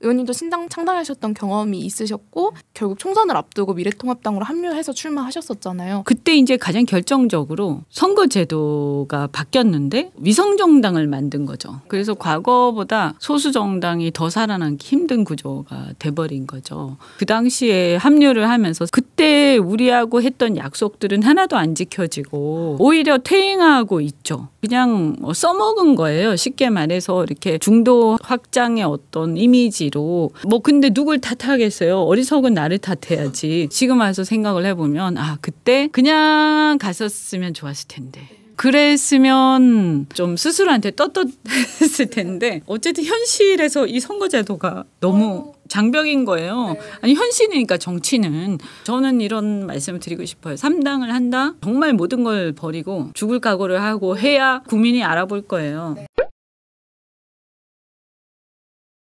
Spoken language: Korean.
의원님도 신당 창당하셨던 경험이 있으셨고 결국 총선을 앞두고 미래통합당으로 합류해서 출마하셨었잖아요. 그때 이제 가장 결정적으로 선거제도가 바뀌었는데 위성정당을 만든 거죠. 그래서 과거보다 소수정당이 더 살아남기 힘든 구조가 돼버린 거죠. 그 당시에 합류를 하면서 그때 우리하고 했던 약속들은 하나도 안 지켜지고 오히려 퇴행하고 있죠. 그냥 뭐 써먹은 거예요. 쉽게 말해서 이렇게 중도 확장의 어떤 이미지로 뭐 근데 누굴 탓하겠어요. 어리석은 나를 탓해야지. 지금 와서 생각을 해보면 아 그때 그냥 갔었으면 좋았을 텐데. 그랬으면 좀 스스로한테 떳떳했을 텐데 어쨌든 현실에서 이 선거제도가 너무 어. 장벽인 거예요. 네. 아니 현실이니까 정치는 저는 이런 말씀을 드리고 싶어요. 3당을 한다. 정말 모든 걸 버리고 죽을 각오를 하고 해야 국민이 알아볼 거예요. 네.